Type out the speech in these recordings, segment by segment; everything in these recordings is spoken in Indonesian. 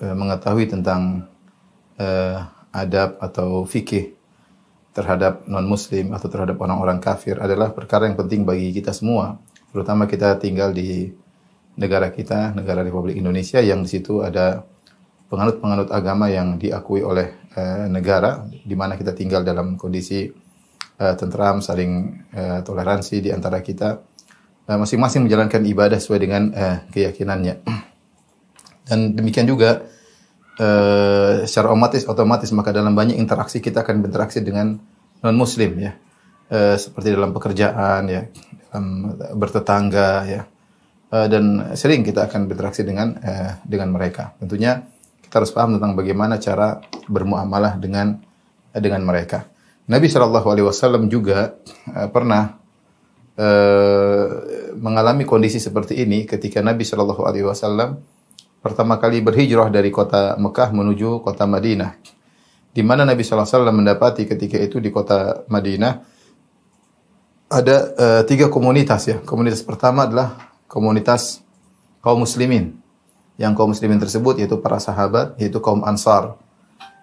Eh, mengetahui tentang uh, adab atau fikih terhadap non-muslim atau terhadap orang-orang kafir adalah perkara yang penting bagi kita semua. Terutama kita tinggal di negara kita, negara Republik Indonesia yang di situ ada penganut-penganut agama yang diakui oleh uh, negara di mana kita tinggal dalam kondisi uh, tentram, saling uh, toleransi di antara kita. Masing-masing menjalankan ibadah sesuai dengan keyakinannya. Dan demikian juga uh, secara otomatis otomatis maka dalam banyak interaksi kita akan berinteraksi dengan non muslim ya. Uh, seperti dalam pekerjaan ya, dalam bertetangga ya. Uh, dan sering kita akan berinteraksi dengan uh, dengan mereka. Tentunya kita harus paham tentang bagaimana cara bermuamalah dengan dengan mereka. Nabi Shallallahu Alaihi Wasallam juga uh, pernah mengalami kondisi seperti ini ketika Nabi Shallallahu Alaihi Wasallam pertama kali berhijrah dari kota Mekah menuju kota Madinah. Di mana Nabi SAW mendapati ketika itu di kota Madinah ada e, tiga komunitas ya. Komunitas pertama adalah komunitas kaum muslimin. Yang kaum muslimin tersebut yaitu para sahabat, yaitu kaum Ansar.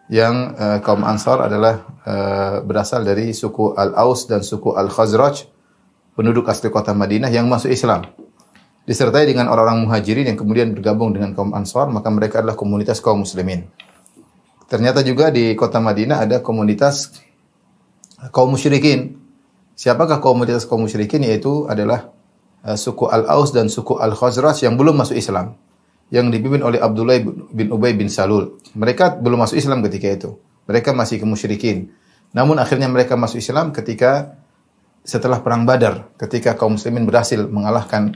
Yang e, kaum Ansar adalah e, berasal dari suku Al-Aus dan suku Al-Khazraj, penduduk asli kota Madinah yang masuk Islam disertai dengan orang-orang muhajirin yang kemudian bergabung dengan kaum ansar maka mereka adalah komunitas kaum muslimin. Ternyata juga di kota Madinah ada komunitas kaum musyrikin. Siapakah komunitas kaum musyrikin? Yaitu adalah eh, suku Al-Aus dan suku Al-Khazraj yang belum masuk Islam. Yang dipimpin oleh Abdullah bin Ubay bin Salul. Mereka belum masuk Islam ketika itu. Mereka masih kemusyrikin. Namun akhirnya mereka masuk Islam ketika setelah perang Badar, ketika kaum muslimin berhasil mengalahkan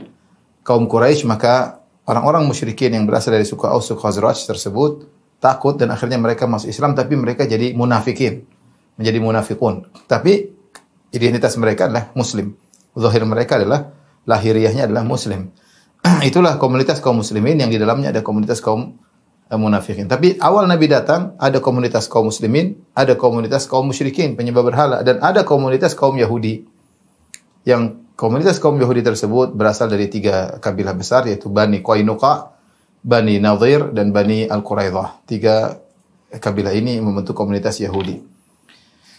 kaum Quraisy maka orang-orang musyrikin yang berasal dari suku Aus suku Khazraj tersebut takut dan akhirnya mereka masuk Islam tapi mereka jadi munafikin menjadi munafikun tapi identitas mereka adalah muslim zahir mereka adalah lahiriahnya adalah muslim itulah komunitas kaum muslimin yang di dalamnya ada komunitas kaum eh, munafikin. Tapi awal Nabi datang, ada komunitas kaum muslimin, ada komunitas kaum musyrikin, penyebab berhala, dan ada komunitas kaum Yahudi yang Komunitas kaum Yahudi tersebut berasal dari tiga kabilah besar yaitu Bani Qainuqa, Bani Nadir dan Bani Al-Quraidah. Tiga kabilah ini membentuk komunitas Yahudi.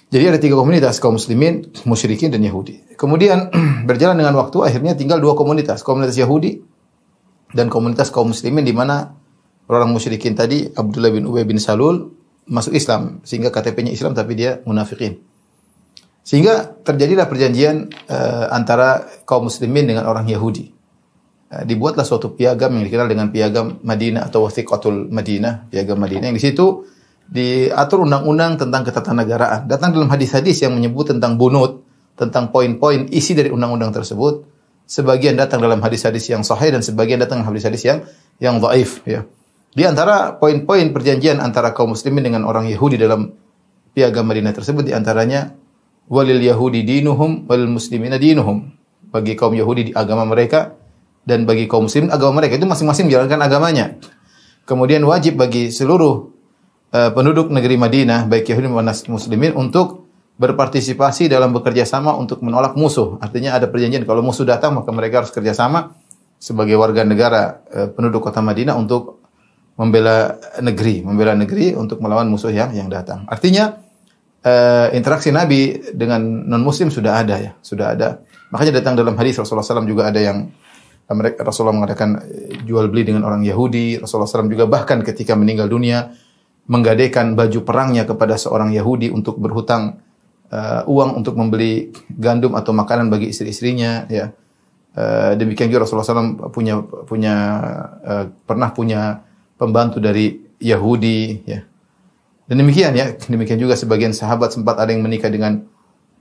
Jadi ada tiga komunitas, kaum muslimin, musyrikin dan Yahudi. Kemudian berjalan dengan waktu akhirnya tinggal dua komunitas, komunitas Yahudi dan komunitas kaum muslimin di mana orang musyrikin tadi Abdullah bin Ubay bin Salul masuk Islam sehingga KTP-nya Islam tapi dia munafikin. Sehingga terjadilah perjanjian uh, antara kaum muslimin dengan orang Yahudi. Uh, dibuatlah suatu piagam yang dikenal dengan piagam Madinah atau Wathiqatul Madinah, piagam Madinah yang di situ diatur undang-undang tentang ketatanegaraan. Datang dalam hadis-hadis yang menyebut tentang bunut, tentang poin-poin isi dari undang-undang tersebut. Sebagian datang dalam hadis-hadis yang sahih dan sebagian datang dalam hadis-hadis yang yang dhaif ya. Di antara poin-poin perjanjian antara kaum muslimin dengan orang Yahudi dalam piagam Madinah tersebut di antaranya walil yahudi dinuhum wal muslimina dinuhum. Bagi kaum Yahudi di agama mereka dan bagi kaum muslim agama mereka itu masing-masing menjalankan agamanya. Kemudian wajib bagi seluruh uh, penduduk negeri Madinah baik Yahudi maupun muslimin untuk berpartisipasi dalam bekerja sama untuk menolak musuh. Artinya ada perjanjian kalau musuh datang maka mereka harus kerja sama sebagai warga negara uh, penduduk kota Madinah untuk membela negeri, membela negeri untuk melawan musuh yang yang datang. Artinya uh, interaksi Nabi dengan non Muslim sudah ada ya, sudah ada. Makanya datang dalam hadis Rasulullah SAW juga ada yang eh, mereka Rasulullah mengadakan eh, jual beli dengan orang Yahudi. Rasulullah SAW juga bahkan ketika meninggal dunia menggadaikan baju perangnya kepada seorang Yahudi untuk berhutang uh, uang untuk membeli gandum atau makanan bagi istri-istrinya. Ya. Uh, demikian juga Rasulullah SAW punya punya uh, pernah punya pembantu dari Yahudi. Ya. Dan demikian ya, demikian juga sebagian sahabat sempat ada yang menikah dengan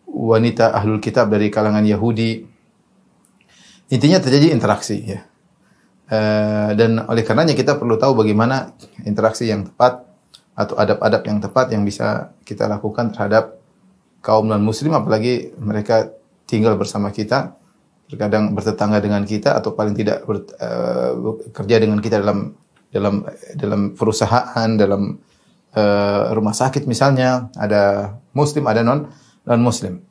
wanita ahlul kitab dari kalangan Yahudi. Intinya terjadi interaksi ya. E, dan oleh karenanya kita perlu tahu bagaimana interaksi yang tepat atau adab-adab yang tepat yang bisa kita lakukan terhadap kaum non muslim apalagi mereka tinggal bersama kita terkadang bertetangga dengan kita atau paling tidak ber, e, bekerja dengan kita dalam dalam dalam perusahaan dalam Eh, rumah sakit misalnya ada muslim ada non non muslim